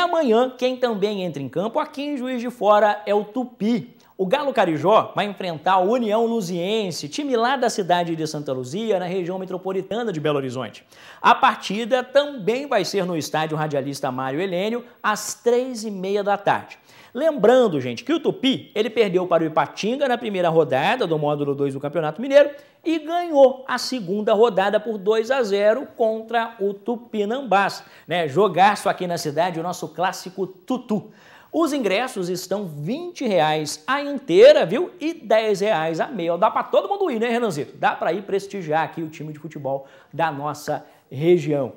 amanhã, quem também entra em campo aqui em Juiz de Fora é o Tupi. O Galo Carijó vai enfrentar o União Luziense, time lá da cidade de Santa Luzia, na região metropolitana de Belo Horizonte. A partida também vai ser no estádio Radialista Mário Helênio, às três e meia da tarde. Lembrando, gente, que o Tupi ele perdeu para o Ipatinga na primeira rodada do módulo 2 do Campeonato Mineiro e ganhou a segunda rodada por 2 a 0 contra o Tupinambás. Né? Jogaço aqui na cidade, o nosso clássico Tutu. Os ingressos estão 20 reais a inteira, viu? E 10 reais a meia. Dá para todo mundo ir, né, Renanzito? Dá para ir prestigiar aqui o time de futebol da nossa região.